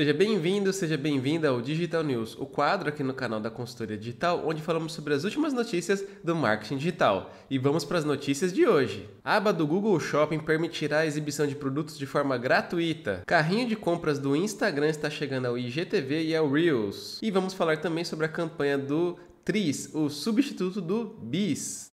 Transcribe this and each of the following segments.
Seja bem-vindo, seja bem-vinda ao Digital News, o quadro aqui no canal da Consultoria Digital, onde falamos sobre as últimas notícias do marketing digital. E vamos para as notícias de hoje. A aba do Google Shopping permitirá a exibição de produtos de forma gratuita. Carrinho de compras do Instagram está chegando ao IGTV e ao Reels. E vamos falar também sobre a campanha do Tris, o substituto do Bis.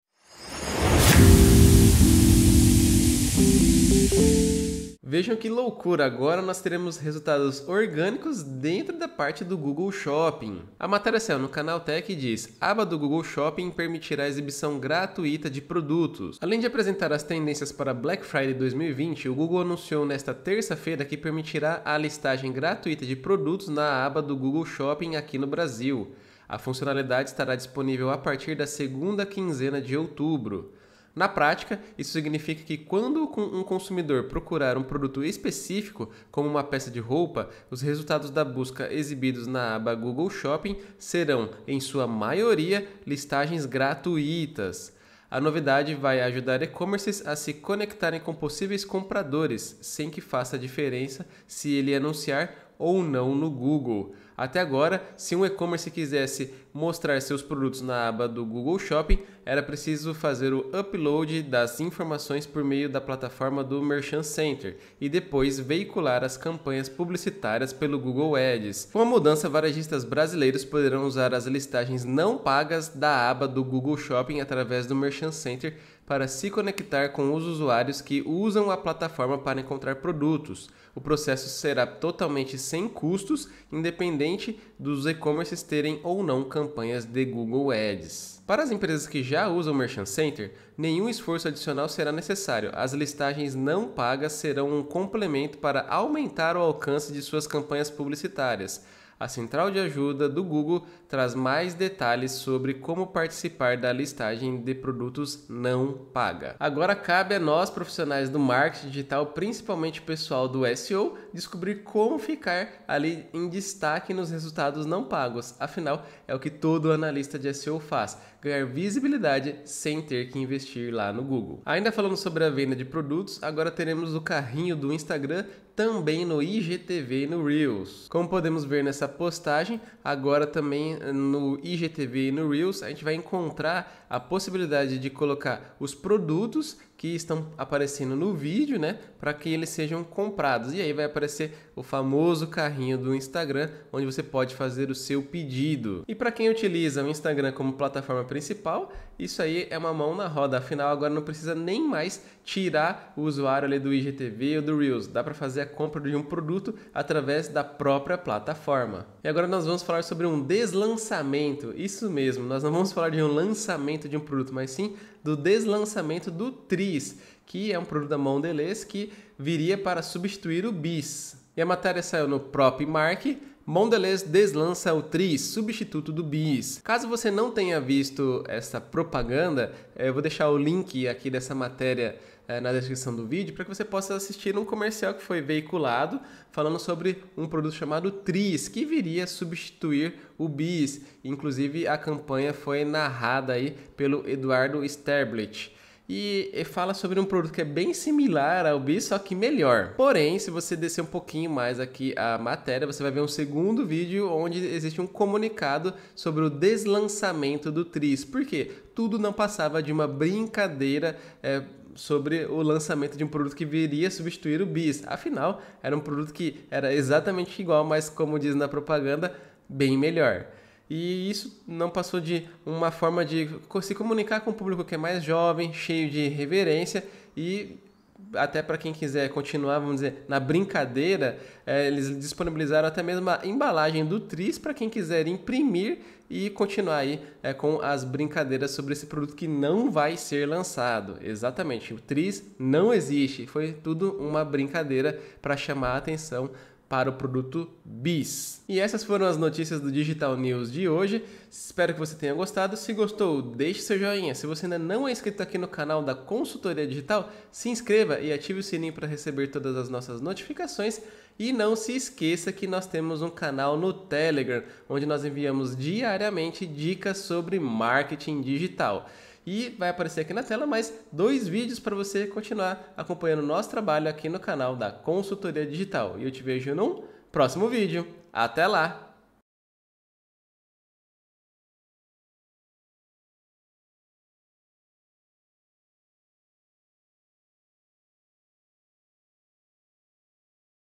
Vejam que loucura, agora nós teremos resultados orgânicos dentro da parte do Google Shopping. A matéria saiu no canal Tech e diz: aba do Google Shopping permitirá a exibição gratuita de produtos. Além de apresentar as tendências para Black Friday 2020, o Google anunciou nesta terça-feira que permitirá a listagem gratuita de produtos na aba do Google Shopping aqui no Brasil. A funcionalidade estará disponível a partir da segunda quinzena de outubro. Na prática, isso significa que quando um consumidor procurar um produto específico, como uma peça de roupa, os resultados da busca exibidos na aba Google Shopping serão, em sua maioria, listagens gratuitas. A novidade vai ajudar e-commerces a se conectarem com possíveis compradores, sem que faça diferença se ele anunciar ou não no Google. Até agora, se um e-commerce quisesse mostrar seus produtos na aba do Google Shopping, era preciso fazer o upload das informações por meio da plataforma do Merchant Center e depois veicular as campanhas publicitárias pelo Google Ads. Com a mudança, varejistas brasileiros poderão usar as listagens não pagas da aba do Google Shopping através do Merchant Center para se conectar com os usuários que usam a plataforma para encontrar produtos. O processo será totalmente sem custos, independente independente dos e-commerces terem ou não campanhas de Google Ads. Para as empresas que já usam o Merchant Center, nenhum esforço adicional será necessário. As listagens não pagas serão um complemento para aumentar o alcance de suas campanhas publicitárias. A central de ajuda do Google traz mais detalhes sobre como participar da listagem de produtos não paga. Agora cabe a nós, profissionais do marketing digital, principalmente o pessoal do SEO, descobrir como ficar ali em destaque nos resultados não pagos. Afinal, é o que todo analista de SEO faz: ganhar visibilidade sem ter que investir lá no Google. Ainda falando sobre a venda de produtos, agora teremos o carrinho do Instagram também no IGTV e no Reels. Como podemos ver nessa essa postagem, agora também eh, no IGTV e no Reels, a gente vai encontrar a possibilidade de colocar os produtos que estão aparecendo no vídeo, né, para que eles sejam comprados. E aí vai aparecer o famoso carrinho do Instagram, onde você pode fazer o seu pedido. E para quem utiliza o Instagram como plataforma principal, isso aí é uma mão na roda. Afinal, agora não precisa nem mais tirar o usuário ali do IGTV ou do Reels. Dá para fazer a compra de um produto através da própria plataforma forma. E agora nós vamos falar sobre um deslançamento. Isso mesmo, nós não vamos falar de um lançamento de um produto, mas sim do deslançamento do Tris, que é um produto da Mondelez que viria para substituir o Bis. E a matéria saiu no Prop Mark. Mondelez deslança o Tris, substituto do Bis. Caso você não tenha visto essa propaganda, eh, eu vou deixar o link aqui dessa matéria é, na descrição do vídeo para que você possa assistir um comercial que foi veiculado falando sobre um produto chamado Tris, que viria a substituir o Bis. Inclusive, a campanha foi narrada aí pelo Eduardo Sterblit e fala sobre um produto que é bem similar ao Bis só que melhor. Porém, se você descer um pouquinho mais aqui a matéria, você vai ver um segundo vídeo onde existe um comunicado sobre o deslançamento do Tris. Por quê? Tudo não passava de uma brincadeira. É sobre o lançamento de um produto que viria substituir o bis. Afinal, era um produto que era exatamente igual, mas como diz na propaganda, bem melhor. E isso não passou de uma forma de se comunicar com um público que é mais jovem, cheio de reverência e até para quem quiser continuar, vamos dizer, na brincadeira, é, eles disponibilizaram até mesmo a embalagem do Tris para quem quiser imprimir e continuar aí é, com as brincadeiras sobre esse produto que não vai ser lançado. Exatamente, o Tris não existe, foi tudo uma brincadeira para chamar a atenção para o produto BIS. E essas foram as notícias do Digital News de hoje. Espero que você tenha gostado. Se gostou, deixe seu joinha. Se você ainda não é inscrito aqui no canal da Consultoria Digital, se inscreva e ative o sininho para receber todas as nossas notificações. E não se esqueça que nós temos um canal no Telegram, onde nós enviamos diariamente dicas sobre marketing digital e vai aparecer aqui na tela mais dois vídeos para você continuar acompanhando o nosso trabalho aqui no canal da Consultoria Digital. E eu te vejo num próximo vídeo. Até lá!